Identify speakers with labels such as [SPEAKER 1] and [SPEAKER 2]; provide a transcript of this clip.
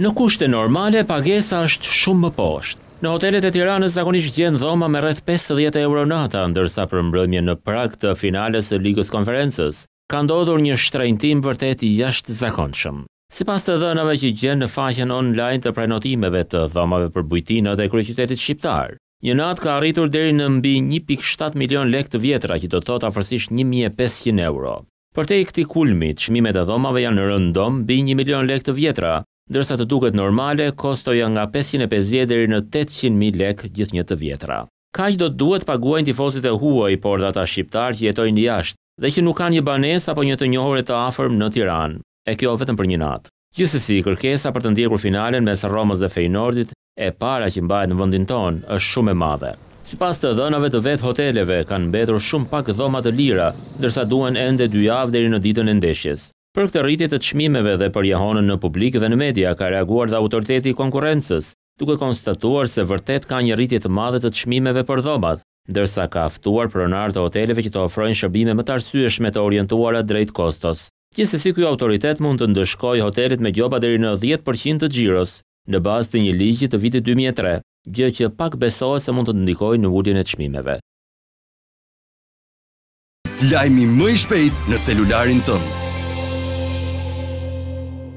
[SPEAKER 1] Në kushte normale, pagesa është shumë më poshtë. Në hotelet e Tiranës zakonisht gjen dhoma me rreth 50 euro nata, ndërsa për mbrëmjen në prag të finales së Ligës Konferencës ka ndodhur një shtrëngtim vërtet i jashtëzakonshëm. Sipas të dhënave që gjen në faqen online të prenotimeve të dhomave për bujtinat e kryeqytetit shqiptar, një natë ka arritur deri në mbi 1.7 milion lekë të vjetra, që do të thotë afërsisht 1500 euro. Për te i këti kulmit, shmimet e dhomave janë në rëndom, bi 1 milion lek të vjetra, ndërsa të duket normale, kostoja nga 550 deri në 800.000 lek gjithë një të vjetra. Kaq do të duhet paguajnë tifosit e huaj, por dhe ata shqiptarë që jetojnë jashtë, dhe që nuk kanë një banes apo një të njohore të afërm në Tiranë, e kjo vetëm për një natë. si, kërkesa për të ndjekur finalen mes Romës dhe Feyenoordit e para që mbahet në vendin tonë është shumë e madhe. Sipas të dhënave të vet hoteleve kanë mbetur shumë pak dhoma të lira, ndërsa duhen ende 2 javë deri në ditën e ndeshjes. Për këtë rritje të çmimeve dhe për jahonën në publik dhe në media ka reaguar dhe autoriteti i konkurrencës, duke konstatuar se vërtet ka një rritje të madhe të çmimeve për dhomat, ndërsa ka ftuar pronar të hoteleve që të ofrojnë shërbime më të arsyeshme të orientuara drejt kostos. Gjithsesi ky autoritet mund të ndëshkojë hotelet me gjoba deri në 10% të xhiros në bazë të një ligji të vitit 2003, gjë që pak besohet se mund të ndikojë në uljen e çmimeve. Lajmi më i shpejt në celularin tënd.